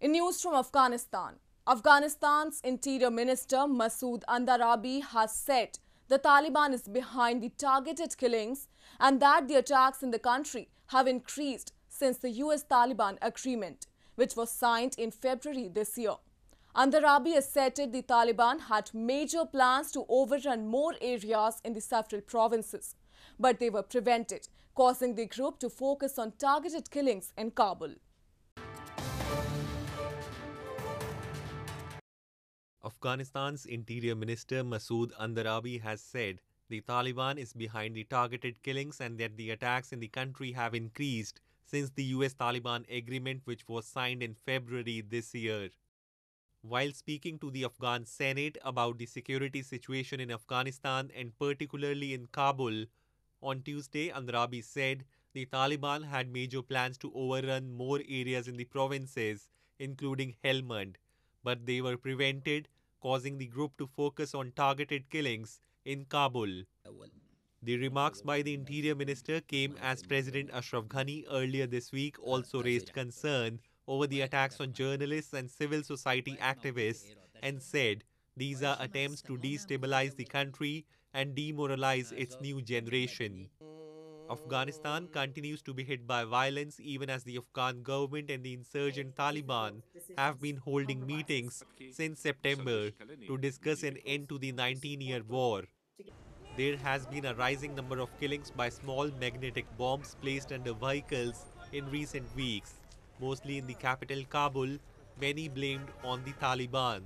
In news from Afghanistan, Afghanistan's Interior Minister Masood Andarabi has said the Taliban is behind the targeted killings and that the attacks in the country have increased since the US-Taliban agreement, which was signed in February this year. Andarabi asserted the Taliban had major plans to overrun more areas in the several provinces, but they were prevented, causing the group to focus on targeted killings in Kabul. Afghanistan's Interior Minister Masood Andarabi has said the Taliban is behind the targeted killings and that the attacks in the country have increased since the US Taliban agreement, which was signed in February this year. While speaking to the Afghan Senate about the security situation in Afghanistan and particularly in Kabul, on Tuesday, Andarabi said the Taliban had major plans to overrun more areas in the provinces, including Helmand, but they were prevented causing the group to focus on targeted killings in Kabul. The remarks by the Interior Minister came as President Ashraf Ghani earlier this week also raised concern over the attacks on journalists and civil society activists and said these are attempts to destabilize the country and demoralize its new generation. Afghanistan continues to be hit by violence even as the Afghan government and the insurgent Taliban have been holding meetings since September to discuss an end to the 19-year war. There has been a rising number of killings by small magnetic bombs placed under vehicles in recent weeks, mostly in the capital Kabul, many blamed on the Taliban.